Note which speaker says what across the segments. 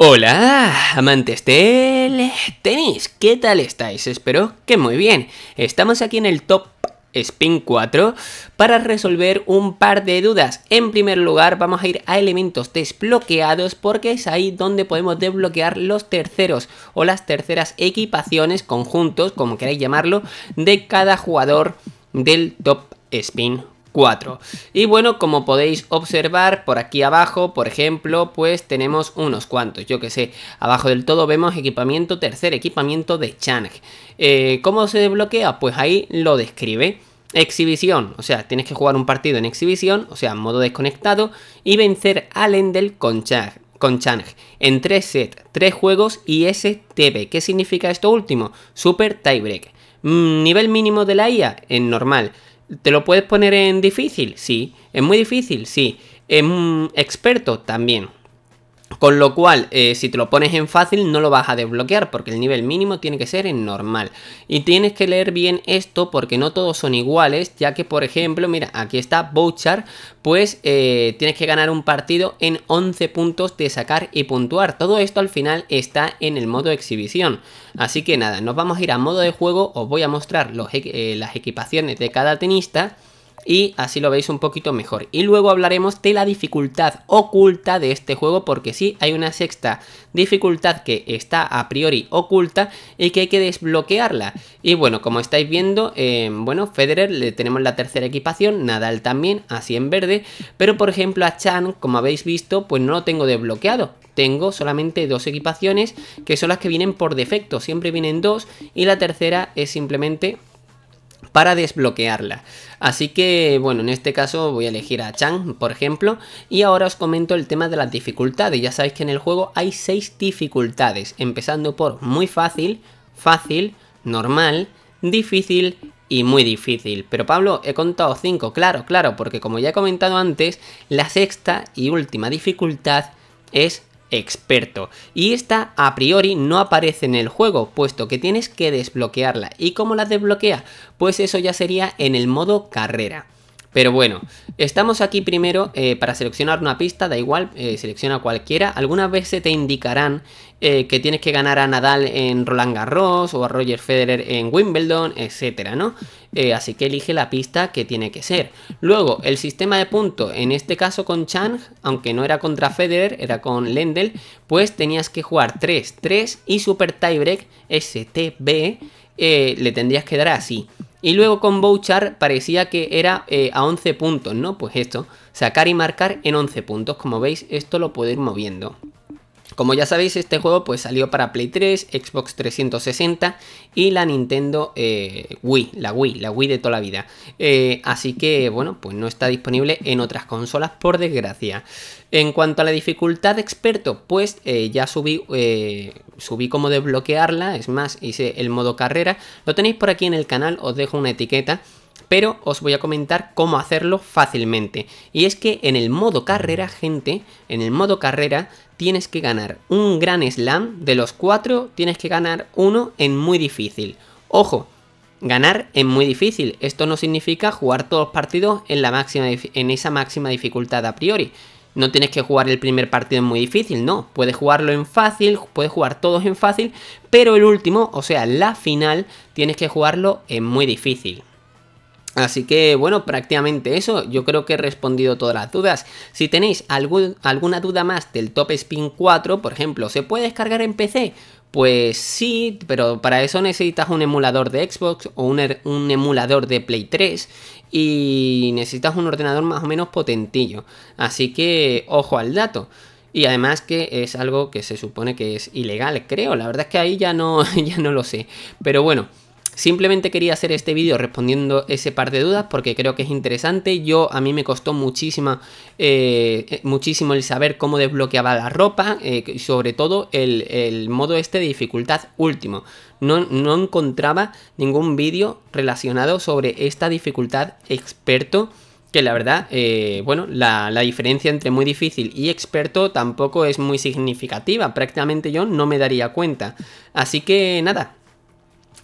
Speaker 1: Hola, amantes del tenis, ¿qué tal estáis? Espero que muy bien. Estamos aquí en el top Spin 4 para resolver un par de dudas. En primer lugar vamos a ir a elementos desbloqueados porque es ahí donde podemos desbloquear los terceros o las terceras equipaciones, conjuntos, como queráis llamarlo, de cada jugador del top Spin 4. Y bueno, como podéis observar por aquí abajo, por ejemplo, pues tenemos unos cuantos, yo que sé, abajo del todo vemos equipamiento tercer, equipamiento de Chang. Eh, ¿Cómo se desbloquea? Pues ahí lo describe. Exhibición, o sea, tienes que jugar un partido en exhibición, o sea, modo desconectado, y vencer a Endel con Chang con en 3 sets, 3 juegos y STB. ¿Qué significa esto último? Super tiebreak. Mm, nivel mínimo de la IA en normal. ¿Te lo puedes poner en difícil? Sí. ¿Es muy difícil? Sí. ¿En experto? También. Con lo cual, eh, si te lo pones en fácil, no lo vas a desbloquear porque el nivel mínimo tiene que ser en normal. Y tienes que leer bien esto porque no todos son iguales, ya que, por ejemplo, mira, aquí está Bouchard, pues eh, tienes que ganar un partido en 11 puntos de sacar y puntuar. Todo esto al final está en el modo exhibición. Así que nada, nos vamos a ir a modo de juego, os voy a mostrar eh, las equipaciones de cada tenista y así lo veis un poquito mejor. Y luego hablaremos de la dificultad oculta de este juego porque sí hay una sexta dificultad que está a priori oculta y que hay que desbloquearla. Y bueno, como estáis viendo, eh, bueno, Federer le tenemos la tercera equipación, Nadal también, así en verde, pero por ejemplo a Chan, como habéis visto, pues no lo tengo desbloqueado, tengo solamente dos equipaciones que son las que vienen por defecto, siempre vienen dos y la tercera es simplemente para desbloquearla. Así que, bueno, en este caso voy a elegir a Chang, por ejemplo, y ahora os comento el tema de las dificultades. Ya sabéis que en el juego hay 6 dificultades, empezando por muy fácil, fácil, normal, difícil y muy difícil. Pero Pablo, he contado 5, claro, claro, porque como ya he comentado antes, la sexta y última dificultad es experto. Y esta a priori no aparece en el juego, puesto que tienes que desbloquearla. ¿Y cómo la desbloquea? Pues eso ya sería en el modo carrera. Pero bueno, estamos aquí primero eh, para seleccionar una pista, da igual, eh, selecciona cualquiera. Algunas veces te indicarán eh, que tienes que ganar a Nadal en Roland Garros o a Roger Federer en Wimbledon, etcétera, ¿no? Eh, así que elige la pista que tiene que ser. Luego, el sistema de puntos, en este caso con Chang, aunque no era contra Federer, era con Lendl, pues tenías que jugar 3-3 y Super Tiebreak STB eh, le tendrías que dar así. Y luego con Bouchard parecía que era eh, a 11 puntos, ¿no? Pues esto, sacar y marcar en 11 puntos. Como veis, esto lo puedo ir moviendo. Como ya sabéis, este juego pues salió para Play 3, Xbox 360 y la Nintendo eh, Wii, la Wii, la Wii de toda la vida. Eh, así que bueno, pues no está disponible en otras consolas por desgracia. En cuanto a la dificultad experto, pues eh, ya subí, subí cómo desbloquearla, es más, hice el modo carrera. Lo tenéis por aquí en el canal, os dejo una etiqueta pero os voy a comentar cómo hacerlo fácilmente. Y es que en el modo carrera, gente, en el modo carrera tienes que ganar un gran slam, de los cuatro tienes que ganar uno en muy difícil. Ojo, ganar en muy difícil. Esto no significa jugar todos los partidos en, la máxima, en esa máxima dificultad a priori. No tienes que jugar el primer partido en muy difícil, no. Puedes jugarlo en fácil, puedes jugar todos en fácil, pero el último, o sea, la final, tienes que jugarlo en muy difícil. Así que bueno, prácticamente eso, yo creo que he respondido todas las dudas. Si tenéis alguna duda más del Top Spin 4, por ejemplo, ¿se puede descargar en PC? Pues sí, pero para eso necesitas un emulador de Xbox o un, er, emulador de Play 3 y necesitas un ordenador más o menos potentillo. Así que ojo al dato. Y además que es algo que se supone que es ilegal, creo. La verdad es que ahí ya no, ya no lo sé. Pero bueno. Simplemente quería hacer este vídeo respondiendo ese par de dudas porque creo que es interesante. Yo a mí me costó muchísima, eh, eh, muchísimo el saber cómo desbloqueaba la ropa, y eh, sobre todo el, modo este de dificultad último. No, no encontraba ningún vídeo relacionado sobre esta dificultad experto que la verdad, bueno, la, diferencia entre muy difícil y experto tampoco es muy significativa, prácticamente yo no me daría cuenta. Así que nada,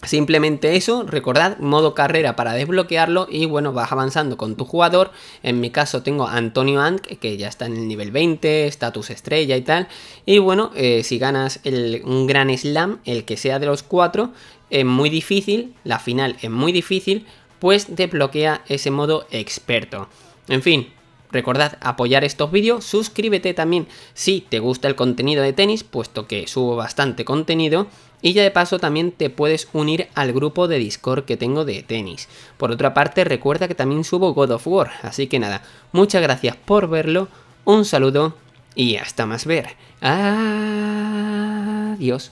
Speaker 1: Simplemente eso, recordad, modo carrera para desbloquearlo y bueno, vas avanzando con tu jugador. En mi caso tengo Antonio Ant, que ya está en el nivel 20, estatus estrella y tal. Y bueno, eh, si ganas el, un gran slam, el que sea de los cuatro, es muy difícil, la final es muy difícil, pues desbloquea ese modo experto. En fin, Recordad apoyar estos vídeos, suscríbete también si te gusta el contenido de tenis, puesto que subo bastante contenido. Y ya de paso también te puedes unir al grupo de Discord que tengo de tenis. Por otra parte, recuerda que también subo God of War. Así que nada, muchas gracias por verlo, un saludo y hasta más ver. Adiós.